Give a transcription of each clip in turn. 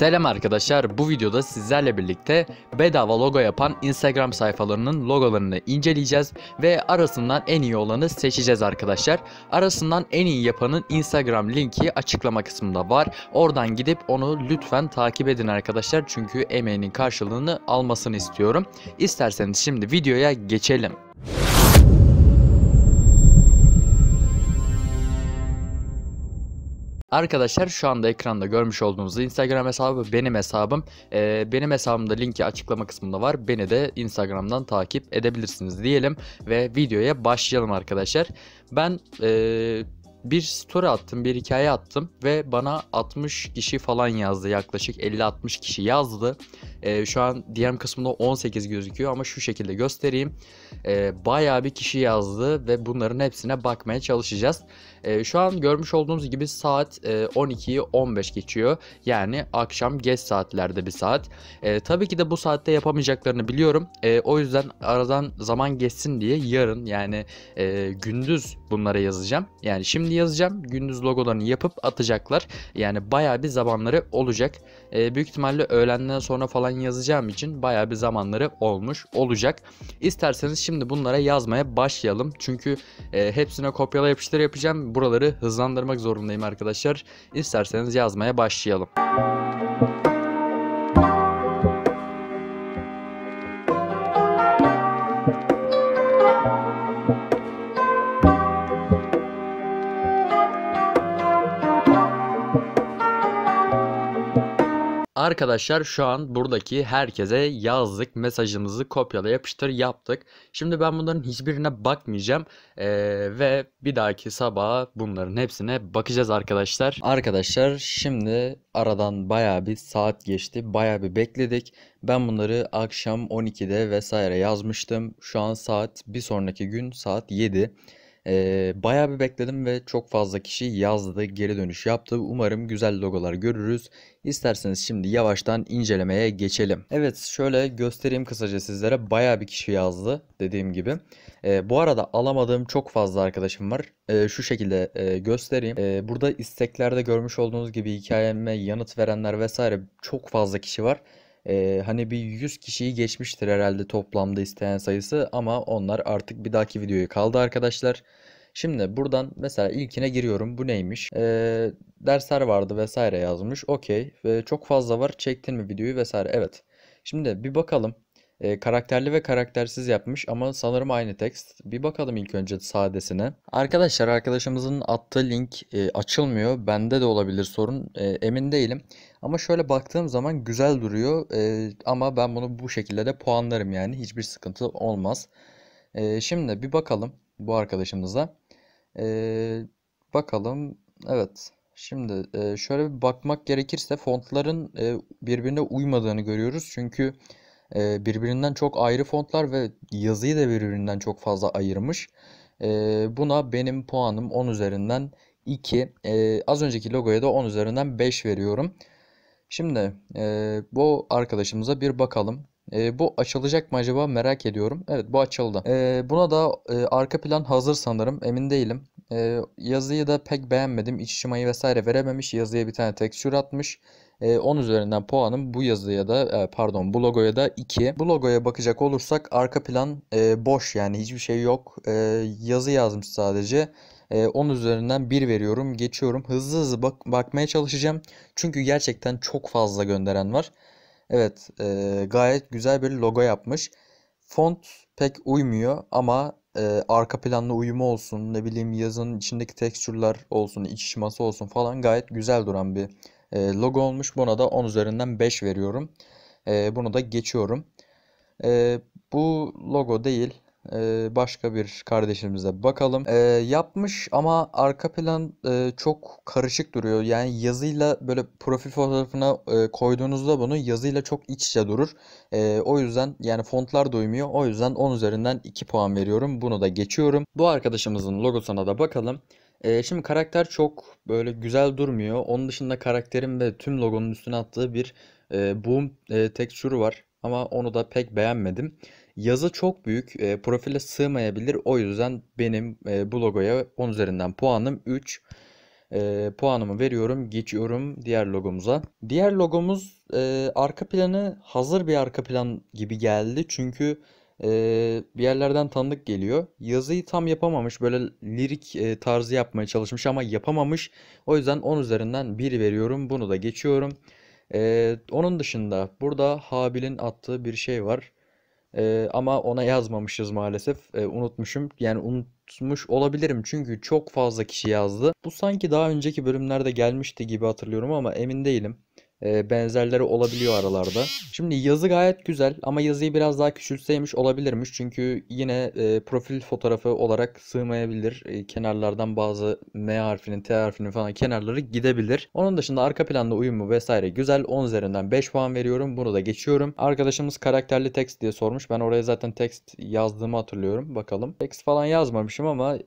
Selam arkadaşlar bu videoda sizlerle birlikte bedava logo yapan instagram sayfalarının logolarını inceleyeceğiz ve arasından en iyi olanı seçeceğiz arkadaşlar. Arasından en iyi yapanın instagram linki açıklama kısmında var. Oradan gidip onu lütfen takip edin arkadaşlar çünkü emeğinin karşılığını almasını istiyorum. İsterseniz şimdi videoya geçelim. Arkadaşlar şu anda ekranda görmüş olduğunuz Instagram hesabı benim hesabım. Ee, benim hesabımda linki açıklama kısmında var. Beni de Instagram'dan takip edebilirsiniz diyelim. Ve videoya başlayalım arkadaşlar. Ben ee, bir story attım, bir hikaye attım ve bana 60 kişi falan yazdı. Yaklaşık 50-60 kişi yazdı. E, şu an DM kısmında 18 gözüküyor ama şu şekilde göstereyim. E, bayağı bir kişi yazdı ve bunların hepsine bakmaya çalışacağız. E, şu an görmüş olduğunuz gibi saat e, 12'yi 15 geçiyor. Yani akşam geç saatlerde bir saat. E, tabii ki de bu saatte yapamayacaklarını biliyorum. E, o yüzden aradan zaman geçsin diye yarın yani e, gündüz bunlara yazacağım. Yani şimdi yazacağım. Gündüz logolarını yapıp atacaklar. Yani bayağı bir zamanları olacak. E, büyük ihtimalle öğlenden sonra falan ben yazacağım için baya bir zamanları olmuş olacak. İsterseniz şimdi bunlara yazmaya başlayalım. Çünkü e, hepsine kopyala yapıştır yapacağım. Buraları hızlandırmak zorundayım arkadaşlar. İsterseniz yazmaya başlayalım. Müzik Arkadaşlar şu an buradaki herkese yazdık mesajımızı kopyala yapıştır yaptık. Şimdi ben bunların hiçbirine bakmayacağım ee, ve bir dahaki sabaha bunların hepsine bakacağız arkadaşlar. Arkadaşlar şimdi aradan baya bir saat geçti baya bir bekledik. Ben bunları akşam 12'de vesaire yazmıştım. Şu an saat bir sonraki gün saat 7. Ee, bayağı bir bekledim ve çok fazla kişi yazdı, geri dönüş yaptı. Umarım güzel logolar görürüz. İsterseniz şimdi yavaştan incelemeye geçelim. Evet şöyle göstereyim kısaca sizlere. Bayağı bir kişi yazdı dediğim gibi. Ee, bu arada alamadığım çok fazla arkadaşım var. Ee, şu şekilde e, göstereyim. Ee, burada isteklerde görmüş olduğunuz gibi hikayeme yanıt verenler vesaire çok fazla kişi var. Ee, hani bir 100 kişiyi geçmiştir herhalde toplamda isteyen sayısı ama onlar artık bir dahaki videoya kaldı arkadaşlar. Şimdi buradan mesela ilkine giriyorum. Bu neymiş? Ee, dersler vardı vesaire yazmış. Okey. Ee, çok fazla var. Çektin mi videoyu vesaire. Evet. Şimdi bir bakalım. E, karakterli ve karaktersiz yapmış ama sanırım aynı tekst. Bir bakalım ilk önce sadesine. Arkadaşlar arkadaşımızın attığı link e, açılmıyor. Bende de olabilir sorun. E, emin değilim. Ama şöyle baktığım zaman güzel duruyor. E, ama ben bunu bu şekilde de puanlarım yani. Hiçbir sıkıntı olmaz. E, şimdi bir bakalım bu arkadaşımıza bakalım. Evet. Şimdi e, şöyle bir bakmak gerekirse fontların e, birbirine uymadığını görüyoruz. Çünkü e, birbirinden çok ayrı fontlar ve yazıyı da birbirinden çok fazla ayırmış. E, buna benim puanım 10 üzerinden 2. E, az önceki logoya da 10 üzerinden 5 veriyorum. Şimdi e, bu arkadaşımıza bir bakalım. E, bu açılacak mı acaba merak ediyorum. Evet bu açıldı. E, buna da e, arka plan hazır sanırım emin değilim. E, yazıyı da pek beğenmedim. İç şımayı vesaire verememiş. Yazıya bir tane tekstür atmış. E, 10 üzerinden puanım bu yazıya da e, pardon bu logoya da 2. Bu logoya bakacak olursak arka plan e, boş yani hiçbir şey yok. yazı yazmış sadece. E, 10 üzerinden 1 veriyorum geçiyorum. Hızlı hızlı bak bakmaya çalışacağım. Çünkü gerçekten çok fazla gönderen var. Evet e, gayet güzel bir logo yapmış. Font pek uymuyor ama e, arka planla uyumu olsun ne bileyim yazının içindeki tekstürler olsun iç şıması olsun falan gayet güzel duran bir e, logo olmuş. Buna da 10 üzerinden 5 veriyorum. E, bunu da geçiyorum. E, bu logo değil ee, başka bir kardeşimize bakalım. Ee, yapmış ama arka plan e, çok karışık duruyor. Yani yazıyla böyle profil fotoğrafına e, koyduğunuzda bunu yazıyla çok iç içe durur. E, o yüzden yani fontlar doymuyor. O yüzden 10 üzerinden 2 puan veriyorum. Bunu da geçiyorum. Bu arkadaşımızın logosuna da bakalım. E, şimdi karakter çok böyle güzel durmuyor. Onun dışında karakterin ve tüm logonun üstüne attığı bir e, boom e, tekstürü var. Ama onu da pek beğenmedim. Yazı çok büyük, e, profile sığmayabilir. O yüzden benim e, bu logoya 10 üzerinden puanım 3. E, puanımı veriyorum, geçiyorum diğer logomuza. Diğer logomuz e, arka planı hazır bir arka plan gibi geldi. Çünkü e, bir yerlerden tanıdık geliyor. Yazıyı tam yapamamış, böyle lirik e, tarzı yapmaya çalışmış ama yapamamış. O yüzden 10 üzerinden 1 veriyorum, bunu da geçiyorum. Ee, onun dışında burada Habil'in attığı bir şey var. E, ama ona yazmamışız maalesef. E, unutmuşum. Yani unutmuş olabilirim çünkü çok fazla kişi yazdı. Bu sanki daha önceki bölümlerde gelmişti gibi hatırlıyorum ama emin değilim. E, benzerleri olabiliyor aralarda. Şimdi yazı gayet güzel ama yazıyı biraz daha küçültseymiş olabilirmiş. Çünkü yine e, profil fotoğrafı olarak sığmayabilir. E, kenarlardan bazı M harfinin, T harfinin falan kenarları gidebilir. Onun dışında arka planda uyumu vesaire güzel. 10 üzerinden 5 puan veriyorum. Bunu da geçiyorum. Arkadaşımız karakterli text diye sormuş. Ben oraya zaten text yazdığımı hatırlıyorum. Bakalım. Text falan yazmamışım ama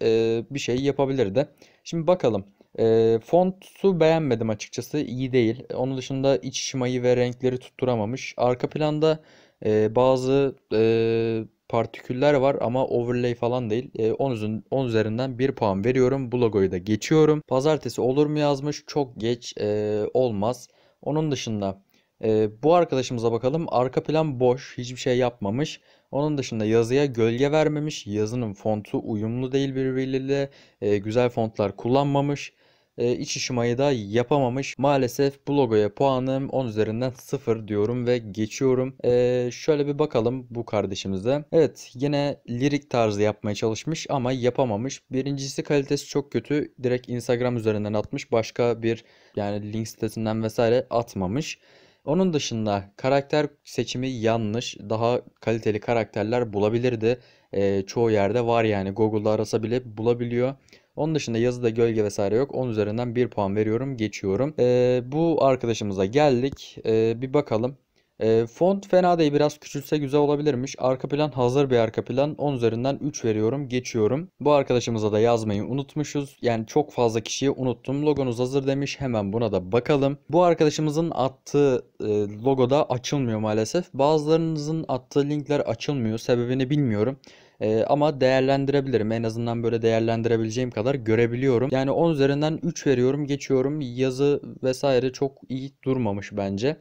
bir şey yapabilirdi. Şimdi bakalım. E, fontu beğenmedim açıkçası. iyi değil. Onun dışında iç şımayı ve renkleri tutturamamış. Arka planda e, bazı e, partiküller var ama overlay falan değil. E, 10, 10 üzerinden 1 puan veriyorum. Bu logoyu da geçiyorum. Pazartesi olur mu yazmış. Çok geç e, olmaz. Onun dışında e, bu arkadaşımıza bakalım. Arka plan boş. Hiçbir şey yapmamış. Onun dışında yazıya gölge vermemiş. Yazının fontu uyumlu değil birbiriyle. E, güzel fontlar kullanmamış e, iç işimayı da yapamamış. Maalesef bu logoya puanım 10 üzerinden 0 diyorum ve geçiyorum. E, şöyle bir bakalım bu kardeşimize. Evet yine lirik tarzı yapmaya çalışmış ama yapamamış. Birincisi kalitesi çok kötü. Direkt Instagram üzerinden atmış. Başka bir yani link sitesinden vesaire atmamış. Onun dışında karakter seçimi yanlış. Daha kaliteli karakterler bulabilirdi. E, çoğu yerde var yani. Google'da arasa bile bulabiliyor. Onun dışında yazıda gölge vesaire yok. 10 üzerinden 1 puan veriyorum. Geçiyorum. E, bu arkadaşımıza geldik. E, bir bakalım. E, font fena değil biraz küçülse güzel olabilirmiş. Arka plan hazır bir arka plan. 10 üzerinden 3 veriyorum. Geçiyorum. Bu arkadaşımıza da yazmayı unutmuşuz. Yani çok fazla kişiyi unuttum. Logonuz hazır demiş. Hemen buna da bakalım. Bu arkadaşımızın attığı e, logo açılmıyor maalesef. Bazılarınızın attığı linkler açılmıyor. Sebebini bilmiyorum. E, ama değerlendirebilirim. En azından böyle değerlendirebileceğim kadar görebiliyorum. Yani 10 üzerinden 3 veriyorum. Geçiyorum. Yazı vesaire çok iyi durmamış bence.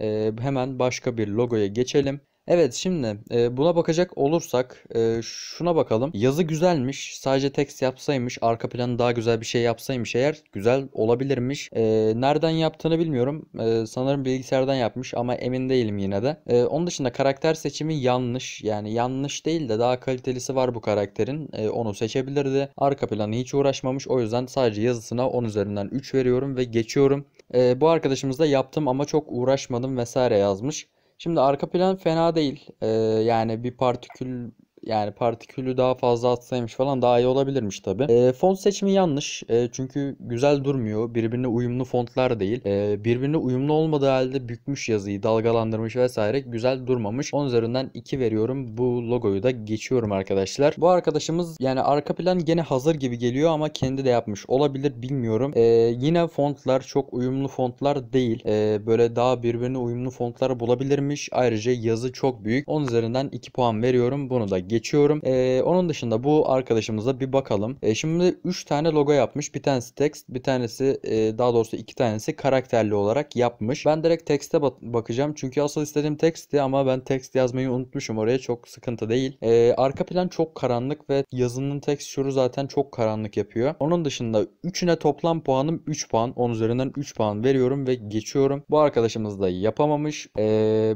E, hemen başka bir logoya geçelim. Evet şimdi e, buna bakacak olursak e, şuna bakalım. Yazı güzelmiş. Sadece text yapsaymış. Arka planı daha güzel bir şey yapsaymış eğer. Güzel olabilirmiş. E, nereden yaptığını bilmiyorum. E, sanırım bilgisayardan yapmış ama emin değilim yine de. E, onun dışında karakter seçimi yanlış. Yani yanlış değil de daha kalitelisi var bu karakterin. E, onu seçebilirdi. Arka planı hiç uğraşmamış. O yüzden sadece yazısına 10 üzerinden 3 veriyorum ve geçiyorum. E, bu arkadaşımız da yaptım ama çok uğraşmadım vesaire yazmış. Şimdi arka plan fena değil. Ee, yani bir partikül yani partikülü daha fazla atsaymış falan daha iyi olabilirmiş tabi. E, ee, font seçimi yanlış e, çünkü güzel durmuyor. Birbirine uyumlu fontlar değil. E, birbirine uyumlu olmadığı halde bükmüş yazıyı dalgalandırmış vesaire güzel durmamış. 10 üzerinden 2 veriyorum. Bu logoyu da geçiyorum arkadaşlar. Bu arkadaşımız yani arka plan gene hazır gibi geliyor ama kendi de yapmış olabilir bilmiyorum. E, yine fontlar çok uyumlu fontlar değil. E, böyle daha birbirine uyumlu fontlar bulabilirmiş. Ayrıca yazı çok büyük. 10 üzerinden 2 puan veriyorum. Bunu da geçiyorum geçiyorum. E, onun dışında bu arkadaşımıza bir bakalım. E, şimdi 3 tane logo yapmış. Bir tanesi text, bir tanesi e, daha doğrusu iki tanesi karakterli olarak yapmış. Ben direkt text'e bak bakacağım. Çünkü asıl istediğim text'ti ama ben text yazmayı unutmuşum oraya. Çok sıkıntı değil. E, arka plan çok karanlık ve yazının texture'u zaten çok karanlık yapıyor. Onun dışında 3'üne toplam puanım 3 puan. 10 üzerinden 3 puan veriyorum ve geçiyorum. Bu arkadaşımız da yapamamış. E,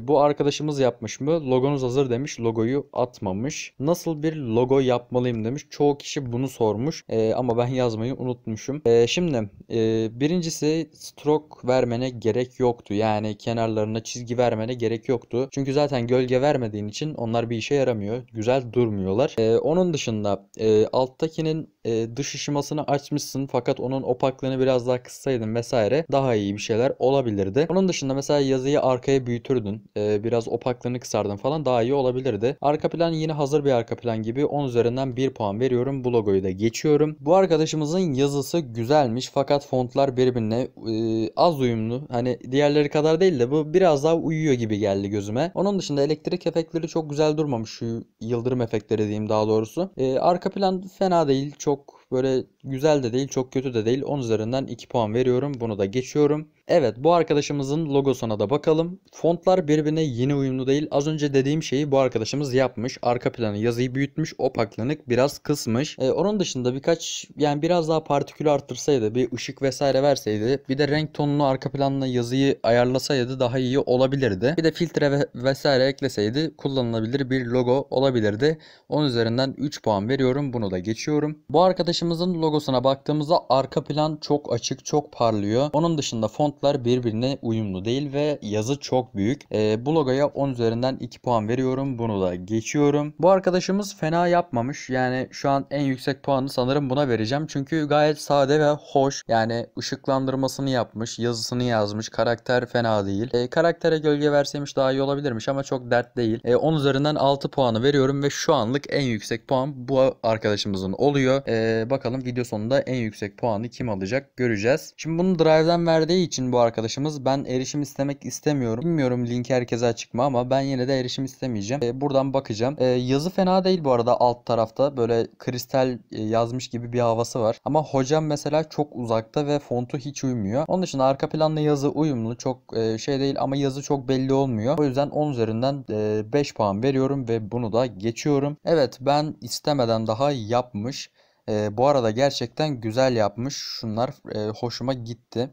bu arkadaşımız yapmış mı? Logonuz hazır demiş. Logoyu atmamış. Nasıl bir logo yapmalıyım demiş. Çoğu kişi bunu sormuş e, ama ben yazmayı unutmuşum. E, şimdi e, birincisi stroke vermene gerek yoktu. Yani kenarlarına çizgi vermene gerek yoktu. Çünkü zaten gölge vermediğin için onlar bir işe yaramıyor. Güzel durmuyorlar. E, onun dışında e, alttakinin e, dış ışımasını açmışsın fakat onun opaklığını biraz daha kıssaydın vesaire daha iyi bir şeyler olabilirdi. Onun dışında mesela yazıyı arkaya büyütürdün. E, biraz opaklığını kısardın falan daha iyi olabilirdi. Arka plan yine hazır hazır bir arka plan gibi 10 üzerinden 1 puan veriyorum. Bu logoyu da geçiyorum. Bu arkadaşımızın yazısı güzelmiş fakat fontlar birbirine e, az uyumlu. Hani diğerleri kadar değil de bu biraz daha uyuyor gibi geldi gözüme. Onun dışında elektrik efektleri çok güzel durmamış. Şu yıldırım efektleri diyeyim daha doğrusu. E, arka plan fena değil. Çok böyle güzel de değil, çok kötü de değil. 10 üzerinden 2 puan veriyorum. Bunu da geçiyorum. Evet bu arkadaşımızın logosuna da bakalım. Fontlar birbirine yeni uyumlu değil. Az önce dediğim şeyi bu arkadaşımız yapmış. Arka planı yazıyı büyütmüş. opaklanık biraz kısmış. E, onun dışında birkaç yani biraz daha partikül arttırsaydı bir ışık vesaire verseydi bir de renk tonunu arka planla yazıyı ayarlasaydı daha iyi olabilirdi. Bir de filtre ve vesaire ekleseydi kullanılabilir bir logo olabilirdi. Onun üzerinden 3 puan veriyorum. Bunu da geçiyorum. Bu arkadaşımızın logosuna baktığımızda arka plan çok açık çok parlıyor. Onun dışında font notlar birbirine uyumlu değil ve yazı çok büyük. E, bu logoya 10 üzerinden 2 puan veriyorum. Bunu da geçiyorum. Bu arkadaşımız fena yapmamış. Yani şu an en yüksek puanı sanırım buna vereceğim. Çünkü gayet sade ve hoş. Yani ışıklandırmasını yapmış, yazısını yazmış. Karakter fena değil. E, karaktere gölge verseymiş daha iyi olabilirmiş ama çok dert değil. E, ee, 10 üzerinden 6 puanı veriyorum ve şu anlık en yüksek puan bu arkadaşımızın oluyor. E, bakalım video sonunda en yüksek puanı kim alacak göreceğiz. Şimdi bunu Drive'den verdiği için bu arkadaşımız ben erişim istemek istemiyorum. Bilmiyorum link herkese açık mı ama ben yine de erişim istemeyeceğim. E, buradan bakacağım. E, yazı fena değil bu arada alt tarafta böyle kristal e, yazmış gibi bir havası var. Ama hocam mesela çok uzakta ve fontu hiç uymuyor. Onun için arka planla yazı uyumlu çok e, şey değil ama yazı çok belli olmuyor. O yüzden 10 üzerinden e, 5 puan veriyorum ve bunu da geçiyorum. Evet ben istemeden daha yapmış. E, bu arada gerçekten güzel yapmış. Şunlar e, hoşuma gitti.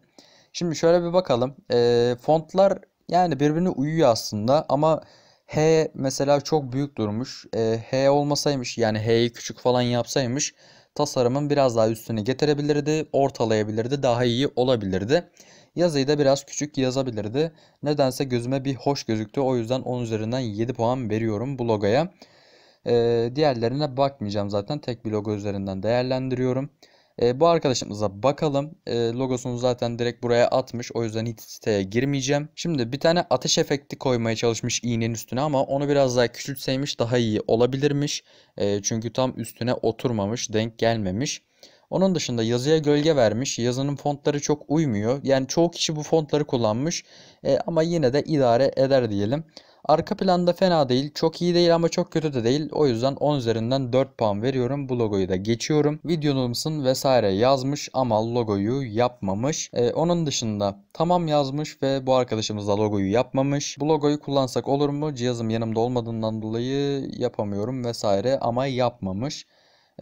Şimdi şöyle bir bakalım. E, fontlar yani birbirine uyuyor aslında ama H mesela çok büyük durmuş. E, H olmasaymış yani H'yi küçük falan yapsaymış tasarımın biraz daha üstüne getirebilirdi, ortalayabilirdi, daha iyi olabilirdi. Yazıyı da biraz küçük yazabilirdi. Nedense gözüme bir hoş gözüktü. O yüzden 10 üzerinden 7 puan veriyorum bu logoya. Ee, diğerlerine bakmayacağım zaten. Tek bir logo üzerinden değerlendiriyorum. E, bu arkadaşımıza bakalım. E, logosunu zaten direkt buraya atmış. O yüzden hiç siteye girmeyeceğim. Şimdi bir tane ateş efekti koymaya çalışmış iğnenin üstüne ama onu biraz daha küçültseymiş daha iyi olabilirmiş. E, çünkü tam üstüne oturmamış, denk gelmemiş. Onun dışında yazıya gölge vermiş. Yazının fontları çok uymuyor. Yani çoğu kişi bu fontları kullanmış. E, ama yine de idare eder diyelim. Arka planda fena değil. Çok iyi değil ama çok kötü de değil. O yüzden 10 üzerinden 4 puan veriyorum. Bu logoyu da geçiyorum. Videonumsun vesaire yazmış ama logoyu yapmamış. Ee, onun dışında tamam yazmış ve bu arkadaşımız da logoyu yapmamış. Bu logoyu kullansak olur mu? Cihazım yanımda olmadığından dolayı yapamıyorum vesaire ama yapmamış.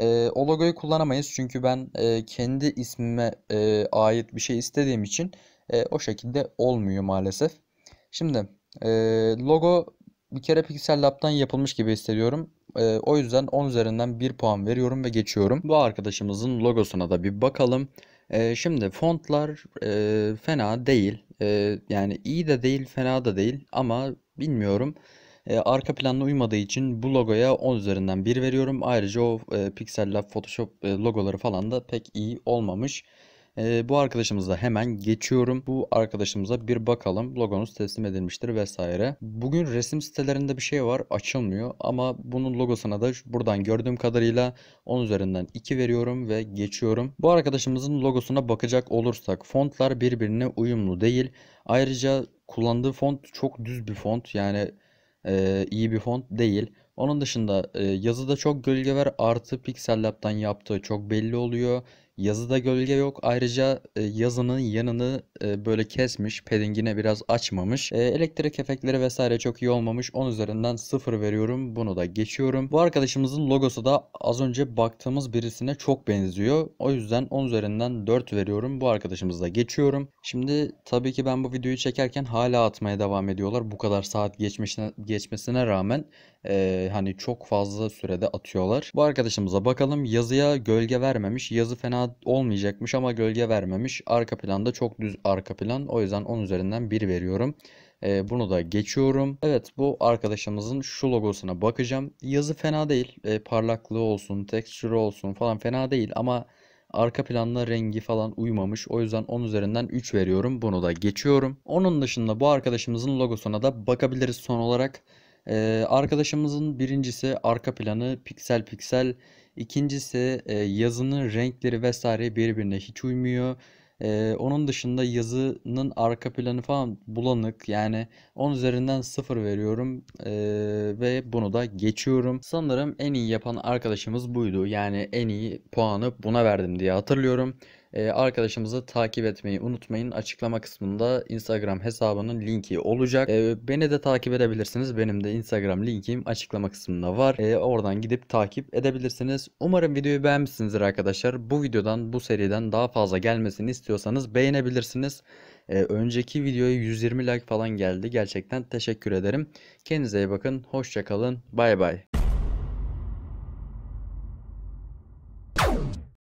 E, o logoyu kullanamayız çünkü ben e, kendi ismime e, ait bir şey istediğim için e, o şekilde olmuyor maalesef. Şimdi ee, logo bir kere Pixel Lab'dan yapılmış gibi hissediyorum. E, o yüzden 10 üzerinden 1 puan veriyorum ve geçiyorum. Bu arkadaşımızın logosuna da bir bakalım. E, şimdi fontlar e, fena değil. E, yani iyi de değil fena da değil ama bilmiyorum. E, arka planla uymadığı için bu logoya 10 üzerinden 1 veriyorum. Ayrıca o e, Pixel Lab Photoshop e, logoları falan da pek iyi olmamış. E, bu arkadaşımıza hemen geçiyorum. Bu arkadaşımıza bir bakalım. Logonuz teslim edilmiştir vesaire. Bugün resim sitelerinde bir şey var. Açılmıyor ama bunun logosuna da buradan gördüğüm kadarıyla 10 üzerinden 2 veriyorum ve geçiyorum. Bu arkadaşımızın logosuna bakacak olursak fontlar birbirine uyumlu değil. Ayrıca kullandığı font çok düz bir font. Yani e, iyi bir font değil. Onun dışında e, yazıda çok gölge var. Artı Pixel Lab'dan yaptığı çok belli oluyor. Yazıda gölge yok. Ayrıca e, yazının yanını e, böyle kesmiş. pedingine biraz açmamış. E, elektrik efektleri vesaire çok iyi olmamış. 10 üzerinden 0 veriyorum. Bunu da geçiyorum. Bu arkadaşımızın logosu da az önce baktığımız birisine çok benziyor. O yüzden 10 üzerinden 4 veriyorum. Bu arkadaşımızı da geçiyorum. Şimdi tabii ki ben bu videoyu çekerken hala atmaya devam ediyorlar. Bu kadar saat geçmesine geçmesine rağmen e, hani çok fazla sürede atıyorlar. Bu arkadaşımıza bakalım. Yazıya gölge vermemiş. Yazı fena olmayacakmış ama gölge vermemiş. Arka planda çok düz arka plan. O yüzden 10 üzerinden 1 veriyorum. E, bunu da geçiyorum. Evet bu arkadaşımızın şu logosuna bakacağım. Yazı fena değil. E, parlaklığı olsun, tekstürü olsun falan fena değil ama arka planla rengi falan uymamış. O yüzden 10 üzerinden 3 veriyorum. Bunu da geçiyorum. Onun dışında bu arkadaşımızın logosuna da bakabiliriz son olarak. Ee, arkadaşımızın birincisi arka planı piksel piksel İkincisi e, yazının renkleri vesaire birbirine hiç uymuyor. Ee, onun dışında yazının arka planı falan bulanık. Yani 10 üzerinden 0 veriyorum ee, ve bunu da geçiyorum. Sanırım en iyi yapan arkadaşımız buydu. Yani en iyi puanı buna verdim diye hatırlıyorum. Ee, arkadaşımızı takip etmeyi unutmayın. Açıklama kısmında Instagram hesabının linki olacak. Ee, beni de takip edebilirsiniz. Benim de Instagram linkim açıklama kısmında var. Ee, oradan gidip takip edebilirsiniz. Umarım videoyu beğenmişsinizdir arkadaşlar. Bu videodan bu seriden daha fazla gelmesini istiyorsanız beğenebilirsiniz. önceki videoya 120 like falan geldi. Gerçekten teşekkür ederim. Kendinize iyi bakın. Hoşçakalın. Bay bay.